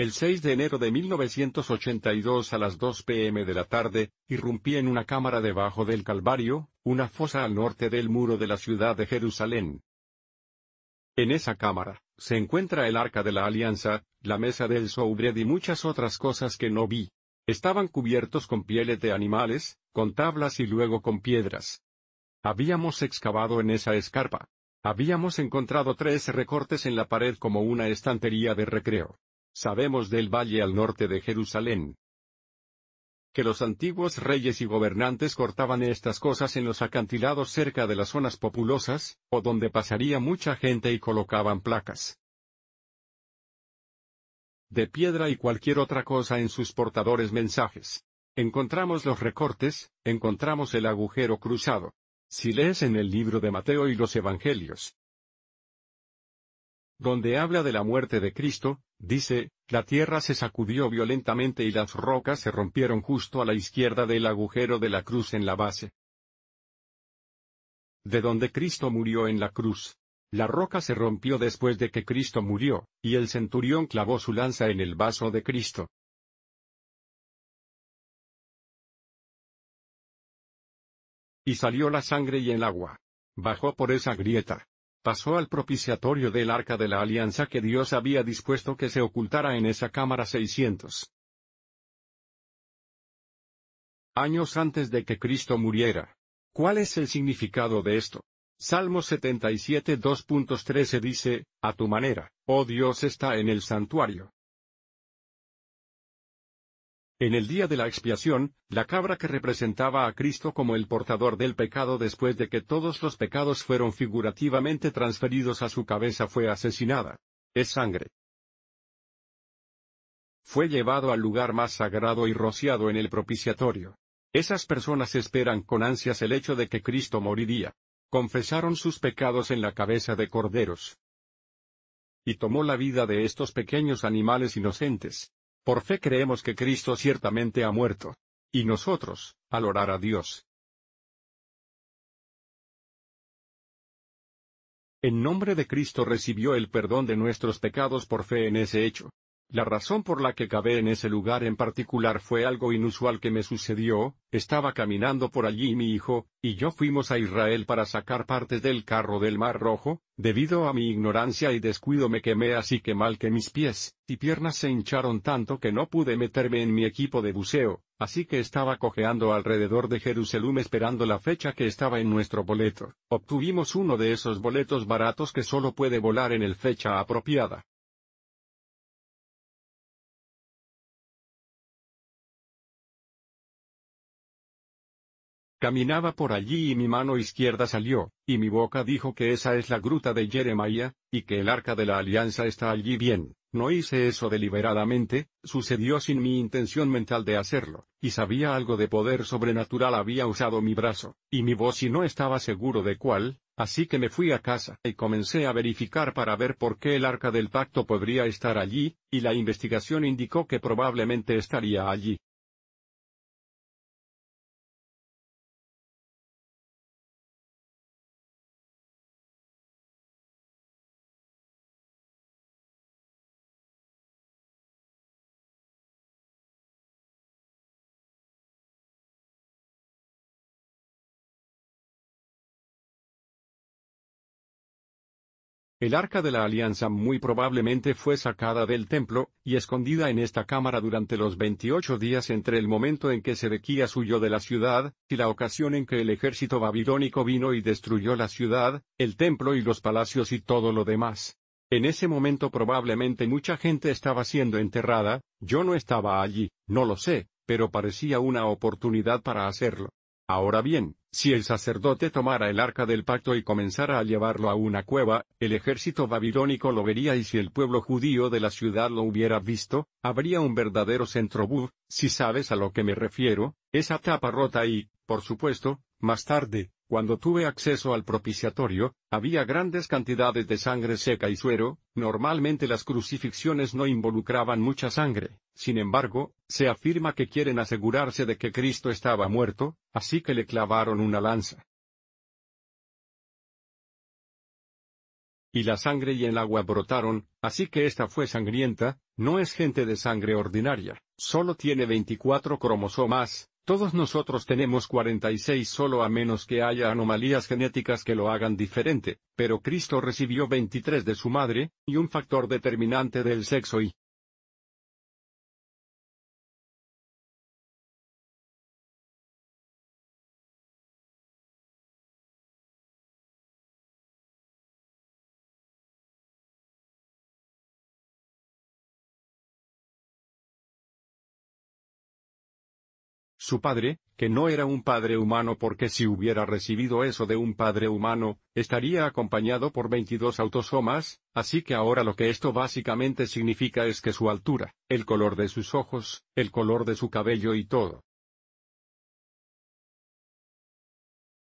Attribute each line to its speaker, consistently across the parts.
Speaker 1: El 6 de enero de 1982 a las 2 pm de la tarde, irrumpí en una cámara debajo del Calvario, una fosa al norte del muro de la ciudad de Jerusalén. En esa cámara, se encuentra el arca de la alianza, la mesa del Soubred y muchas otras cosas que no vi. Estaban cubiertos con pieles de animales, con tablas y luego con piedras. Habíamos excavado en esa escarpa. Habíamos encontrado tres recortes en la pared como una estantería de recreo. Sabemos del valle al norte de Jerusalén, que los antiguos reyes y gobernantes cortaban estas cosas en los acantilados cerca de las zonas populosas, o donde pasaría mucha gente y colocaban placas de piedra y cualquier otra cosa en sus portadores mensajes. Encontramos los recortes, encontramos el agujero cruzado. Si lees en el libro de Mateo y los Evangelios, donde habla de la muerte de Cristo, Dice, la tierra se sacudió violentamente y las rocas se rompieron justo a la izquierda del agujero de la cruz en la base. De donde Cristo murió en la cruz. La roca se rompió después de que Cristo murió, y el centurión clavó su lanza en el vaso de Cristo. Y salió la sangre y el agua. Bajó por esa grieta pasó al propiciatorio del arca de la alianza que Dios había dispuesto que se ocultara en esa cámara 600. Años antes de que Cristo muriera. ¿Cuál es el significado de esto? Salmo 77 2.13 dice, A tu manera, oh Dios está en el santuario, en el día de la expiación, la cabra que representaba a Cristo como el portador del pecado después de que todos los pecados fueron figurativamente transferidos a su cabeza fue asesinada. Es sangre. Fue llevado al lugar más sagrado y rociado en el propiciatorio. Esas personas esperan con ansias el hecho de que Cristo moriría. Confesaron sus pecados en la cabeza de corderos. Y tomó la vida de estos pequeños animales inocentes, por fe creemos que Cristo ciertamente ha muerto. Y nosotros, al orar a Dios. En nombre de Cristo recibió el perdón de nuestros pecados por fe en ese hecho. La razón por la que cabé en ese lugar en particular fue algo inusual que me sucedió, estaba caminando por allí mi hijo, y yo fuimos a Israel para sacar partes del carro del Mar Rojo, debido a mi ignorancia y descuido me quemé así que mal que mis pies y piernas se hincharon tanto que no pude meterme en mi equipo de buceo, así que estaba cojeando alrededor de Jerusalén esperando la fecha que estaba en nuestro boleto. Obtuvimos uno de esos boletos baratos que solo puede volar en el fecha apropiada. Caminaba por allí y mi mano izquierda salió, y mi boca dijo que esa es la gruta de Jeremiah, y que el arca de la alianza está allí bien. No hice eso deliberadamente, sucedió sin mi intención mental de hacerlo, y sabía algo de poder sobrenatural había usado mi brazo, y mi voz y no estaba seguro de cuál, así que me fui a casa y comencé a verificar para ver por qué el arca del pacto podría estar allí, y la investigación indicó que probablemente estaría allí. El arca de la alianza muy probablemente fue sacada del templo, y escondida en esta cámara durante los 28 días entre el momento en que Sedequías huyó de la ciudad, y la ocasión en que el ejército babilónico vino y destruyó la ciudad, el templo y los palacios y todo lo demás. En ese momento probablemente mucha gente estaba siendo enterrada, yo no estaba allí, no lo sé, pero parecía una oportunidad para hacerlo. Ahora bien, si el sacerdote tomara el arca del pacto y comenzara a llevarlo a una cueva, el ejército babilónico lo vería y si el pueblo judío de la ciudad lo hubiera visto, habría un verdadero centrobú, si sabes a lo que me refiero, esa tapa rota y, por supuesto, más tarde, cuando tuve acceso al propiciatorio, había grandes cantidades de sangre seca y suero, normalmente las crucifixiones no involucraban mucha sangre, sin embargo, se afirma que quieren asegurarse de que Cristo estaba muerto, así que le clavaron una lanza. Y la sangre y el agua brotaron, así que esta fue sangrienta, no es gente de sangre ordinaria, solo tiene 24 cromosomas, todos nosotros tenemos 46 solo a menos que haya anomalías genéticas que lo hagan diferente, pero Cristo recibió 23 de su madre, y un factor determinante del sexo y, Su padre, que no era un padre humano porque si hubiera recibido eso de un padre humano, estaría acompañado por 22 autosomas, así que ahora lo que esto básicamente significa es que su altura, el color de sus ojos, el color de su cabello y todo,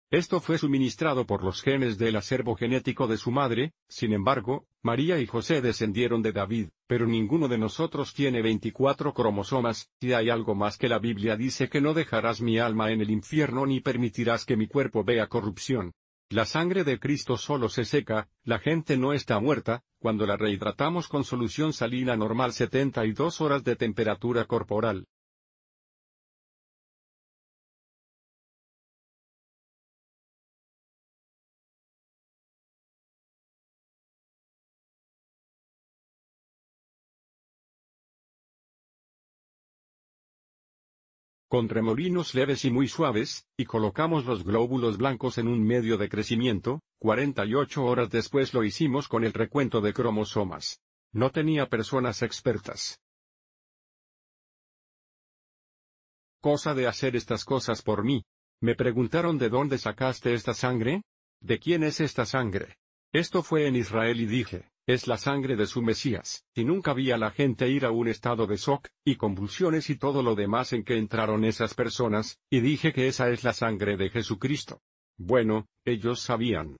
Speaker 1: Esto fue suministrado por los genes del acervo genético de su madre, sin embargo, María y José descendieron de David, pero ninguno de nosotros tiene 24 cromosomas, y hay algo más que la Biblia dice que no dejarás mi alma en el infierno ni permitirás que mi cuerpo vea corrupción. La sangre de Cristo solo se seca, la gente no está muerta, cuando la rehidratamos con solución salina normal 72 horas de temperatura corporal. con remolinos leves y muy suaves, y colocamos los glóbulos blancos en un medio de crecimiento, 48 horas después lo hicimos con el recuento de cromosomas. No tenía personas expertas. Cosa de hacer estas cosas por mí. Me preguntaron de dónde sacaste esta sangre? ¿De quién es esta sangre? Esto fue en Israel y dije, es la sangre de su Mesías, y nunca vi a la gente ir a un estado de shock, y convulsiones y todo lo demás en que entraron esas personas, y dije que esa es la sangre de Jesucristo. Bueno, ellos sabían,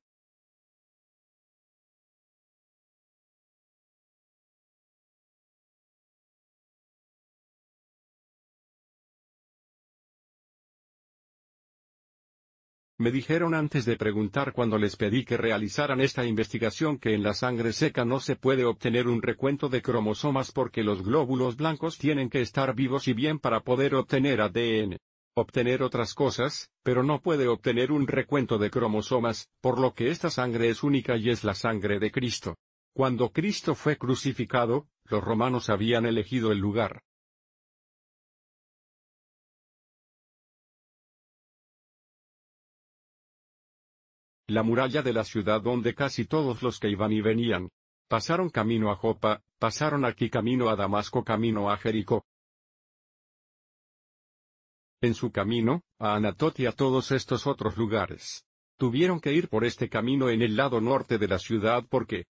Speaker 1: Me dijeron antes de preguntar cuando les pedí que realizaran esta investigación que en la sangre seca no se puede obtener un recuento de cromosomas porque los glóbulos blancos tienen que estar vivos y bien para poder obtener ADN obtener otras cosas, pero no puede obtener un recuento de cromosomas, por lo que esta sangre es única y es la sangre de Cristo. Cuando Cristo fue crucificado, los romanos habían elegido el lugar. la muralla de la ciudad donde casi todos los que iban y venían, pasaron camino a Jopa, pasaron aquí camino a Damasco, camino a Jericó. En su camino, a Anatot y a todos estos otros lugares. Tuvieron que ir por este camino en el lado norte de la ciudad porque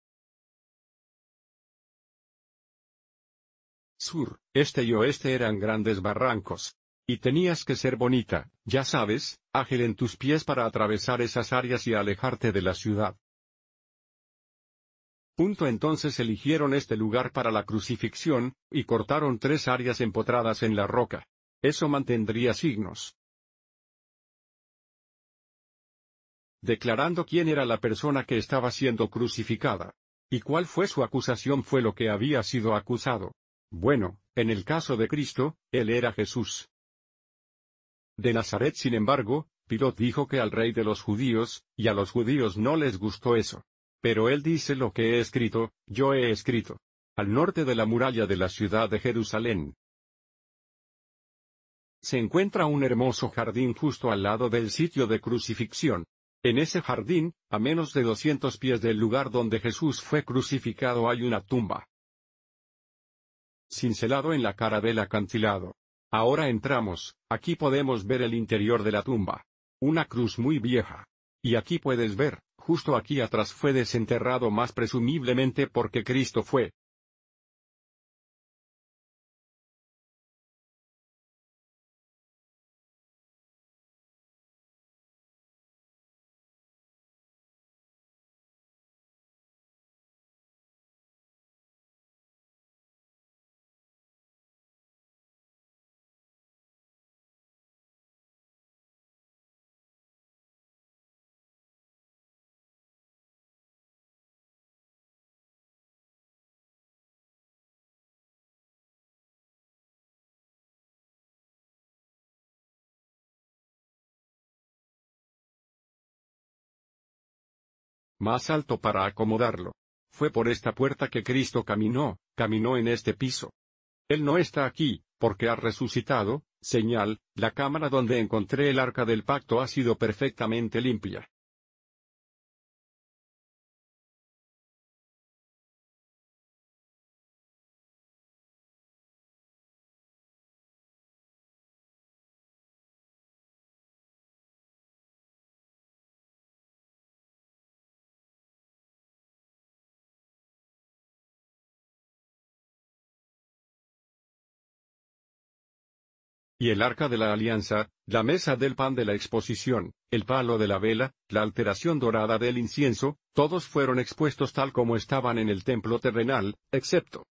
Speaker 1: sur, este y oeste eran grandes barrancos, y tenías que ser bonita, ya sabes, ágil en tus pies para atravesar esas áreas y alejarte de la ciudad. Punto entonces eligieron este lugar para la crucifixión, y cortaron tres áreas empotradas en la roca. Eso mantendría signos. Declarando quién era la persona que estaba siendo crucificada. Y cuál fue su acusación fue lo que había sido acusado. Bueno, en el caso de Cristo, él era Jesús de Nazaret. Sin embargo, Pilot dijo que al rey de los judíos, y a los judíos no les gustó eso. Pero él dice lo que he escrito, yo he escrito. Al norte de la muralla de la ciudad de Jerusalén. Se encuentra un hermoso jardín justo al lado del sitio de crucifixión. En ese jardín, a menos de 200 pies del lugar donde Jesús fue crucificado hay una tumba. Cincelado en la cara del acantilado. Ahora entramos, aquí podemos ver el interior de la tumba. Una cruz muy vieja. Y aquí puedes ver, justo aquí atrás fue desenterrado más presumiblemente porque Cristo fue, más alto para acomodarlo. Fue por esta puerta que Cristo caminó, caminó en este piso. Él no está aquí, porque ha resucitado, señal, la cámara donde encontré el arca del pacto ha sido perfectamente limpia. y el arca de la alianza, la mesa del pan de la exposición, el palo de la vela, la alteración dorada del incienso, todos fueron expuestos tal como estaban en el templo terrenal, excepto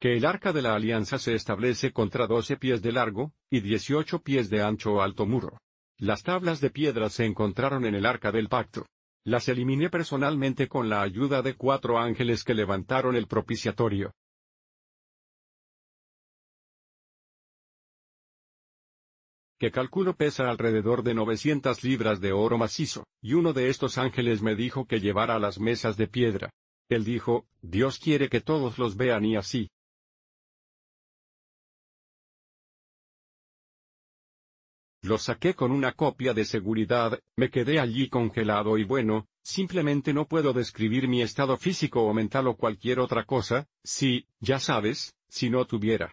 Speaker 1: que el arca de la alianza se establece contra doce pies de largo, y dieciocho pies de ancho alto muro. Las tablas de piedra se encontraron en el arca del pacto. Las eliminé personalmente con la ayuda de cuatro ángeles que levantaron el propiciatorio. que calculo pesa alrededor de 900 libras de oro macizo, y uno de estos ángeles me dijo que llevara las mesas de piedra. Él dijo, Dios quiere que todos los vean y así, Lo saqué con una copia de seguridad, me quedé allí congelado y bueno, simplemente no puedo describir mi estado físico o mental o cualquier otra cosa, si, ya sabes, si no tuviera.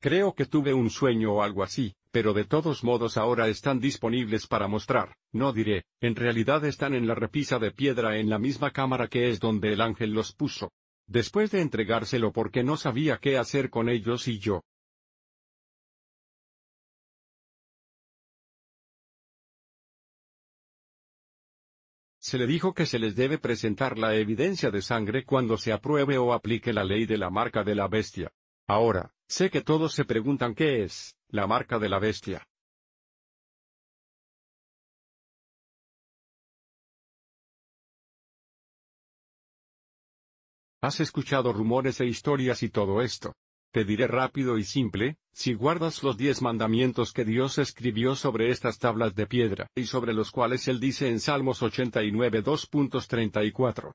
Speaker 1: Creo que tuve un sueño o algo así, pero de todos modos ahora están disponibles para mostrar, no diré, en realidad están en la repisa de piedra en la misma cámara que es donde el ángel los puso después de entregárselo porque no sabía qué hacer con ellos y yo. Se le dijo que se les debe presentar la evidencia de sangre cuando se apruebe o aplique la ley de la marca de la bestia. Ahora, sé que todos se preguntan qué es, la marca de la bestia. Has escuchado rumores e historias y todo esto. Te diré rápido y simple, si guardas los diez mandamientos que Dios escribió sobre estas tablas de piedra y sobre los cuales Él dice en Salmos 89 2.34.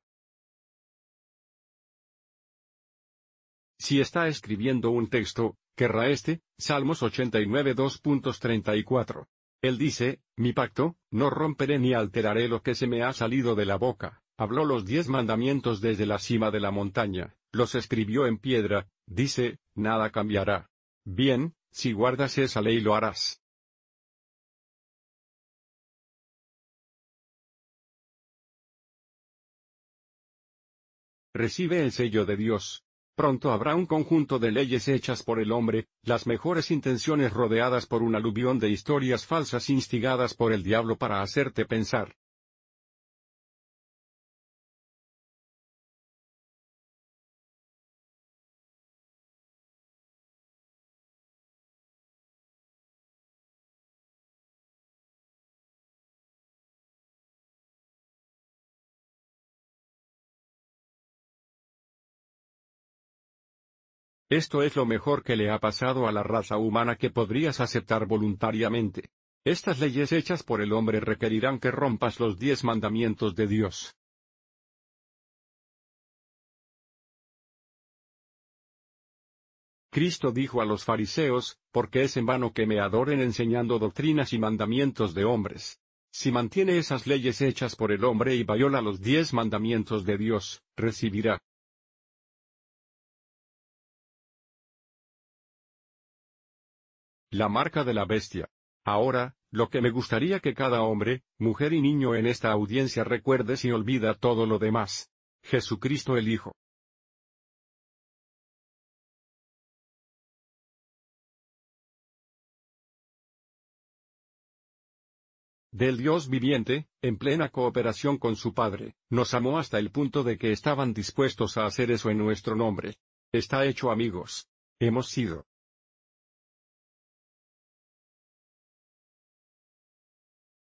Speaker 1: Si está escribiendo un texto, querrá este, Salmos 89 2.34. Él dice, mi pacto, no romperé ni alteraré lo que se me ha salido de la boca. Habló los diez mandamientos desde la cima de la montaña, los escribió en piedra, dice, nada cambiará. Bien, si guardas esa ley lo harás. Recibe el sello de Dios. Pronto habrá un conjunto de leyes hechas por el hombre, las mejores intenciones rodeadas por un aluvión de historias falsas instigadas por el diablo para hacerte pensar, Esto es lo mejor que le ha pasado a la raza humana que podrías aceptar voluntariamente. Estas leyes hechas por el hombre requerirán que rompas los diez mandamientos de Dios. Cristo dijo a los fariseos, porque es en vano que me adoren enseñando doctrinas y mandamientos de hombres. Si mantiene esas leyes hechas por el hombre y viola los diez mandamientos de Dios,
Speaker 2: recibirá,
Speaker 1: La marca de la bestia. Ahora, lo que me gustaría que cada hombre, mujer y niño en esta audiencia recuerde si olvida todo lo demás.
Speaker 2: Jesucristo el Hijo.
Speaker 1: del Dios viviente, en plena cooperación con su Padre, nos amó hasta el punto de que estaban dispuestos a hacer eso en nuestro nombre. Está hecho amigos. Hemos sido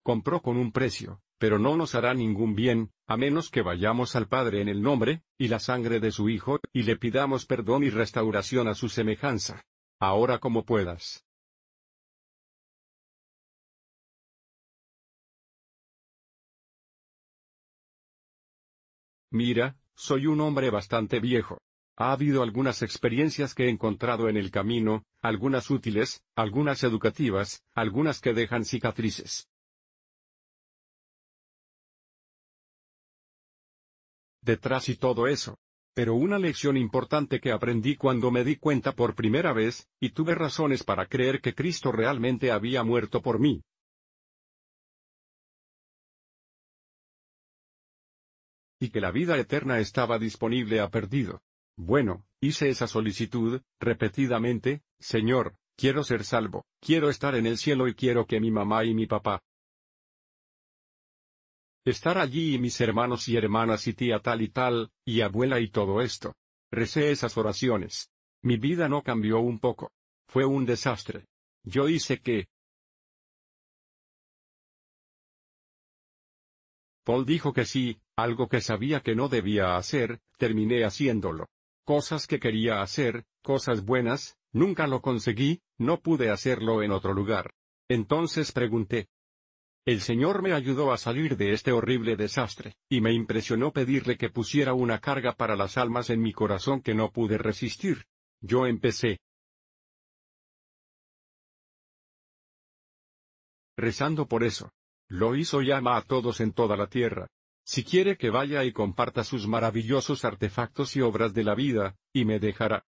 Speaker 1: compró con un precio, pero no nos hará ningún bien, a menos que vayamos al Padre en el nombre, y la sangre de su Hijo, y le pidamos perdón y restauración a su semejanza. Ahora como puedas. Mira, soy un hombre bastante viejo. Ha habido algunas experiencias que he encontrado en el camino, algunas útiles, algunas educativas, algunas que dejan cicatrices. detrás y todo eso. Pero una lección importante que aprendí cuando me di cuenta por primera vez, y tuve razones para creer que Cristo realmente había muerto por mí. Y que la vida eterna estaba disponible a perdido. Bueno, hice esa solicitud, repetidamente, Señor, quiero ser salvo, quiero estar en el cielo y quiero que mi mamá y mi papá, estar allí y mis hermanos y hermanas y tía tal y tal, y abuela y todo esto. Recé esas oraciones. Mi vida no cambió un poco. Fue un desastre. Yo hice que... Paul dijo que sí, algo que sabía que no debía hacer, terminé haciéndolo. Cosas que quería hacer, cosas buenas, nunca lo conseguí, no pude hacerlo en otro lugar. Entonces pregunté, el Señor me ayudó a salir de este horrible desastre, y me impresionó pedirle que pusiera una carga para las almas en mi corazón que no pude resistir. Yo empecé,
Speaker 2: rezando por eso.
Speaker 1: Lo hizo y ama a todos en toda la tierra. Si quiere que vaya y comparta sus maravillosos artefactos y obras de la vida, y me dejará.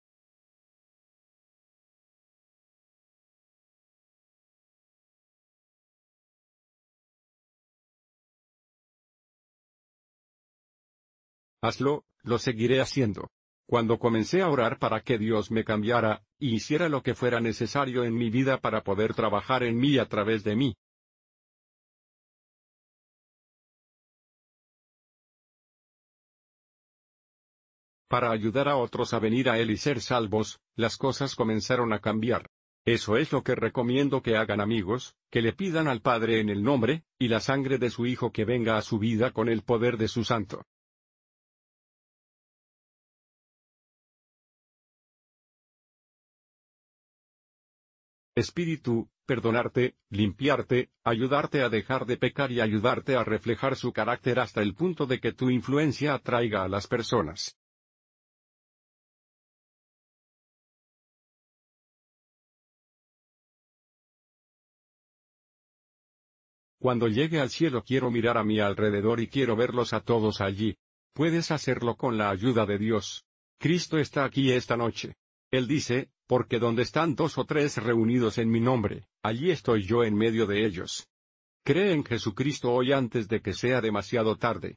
Speaker 1: Hazlo, lo seguiré haciendo. Cuando comencé a orar para que Dios me cambiara, y hiciera lo que fuera necesario en mi vida para poder trabajar en mí a través de mí. Para ayudar a otros a venir a Él y ser salvos, las cosas comenzaron a cambiar. Eso es lo que recomiendo que hagan amigos, que le pidan al Padre en el nombre, y la sangre de su Hijo que venga a su vida con el poder de su santo. espíritu, perdonarte, limpiarte, ayudarte a dejar de pecar y ayudarte a reflejar su carácter hasta el punto de que tu influencia atraiga a las
Speaker 2: personas. Cuando
Speaker 1: llegue al cielo quiero mirar a mi alrededor y quiero verlos a todos allí. Puedes hacerlo con la ayuda de Dios. Cristo está aquí esta noche. Él dice, porque donde están dos o tres reunidos en mi nombre, allí estoy yo en medio de ellos. Cree en Jesucristo hoy antes de que sea demasiado tarde.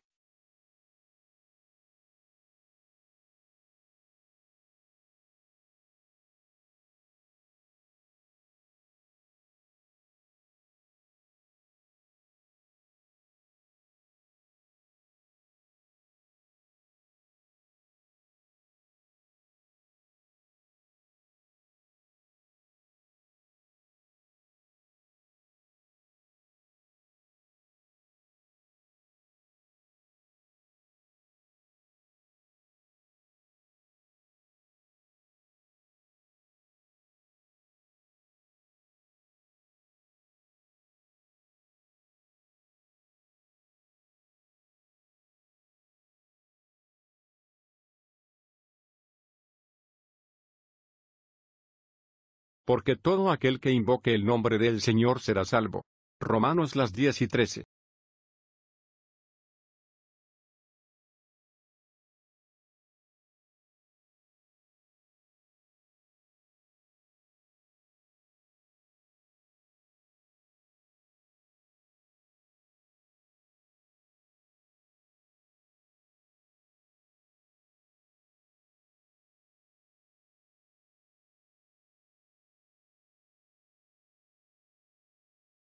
Speaker 2: porque todo aquel que invoque el nombre del Señor será salvo. Romanos las 10 y 13.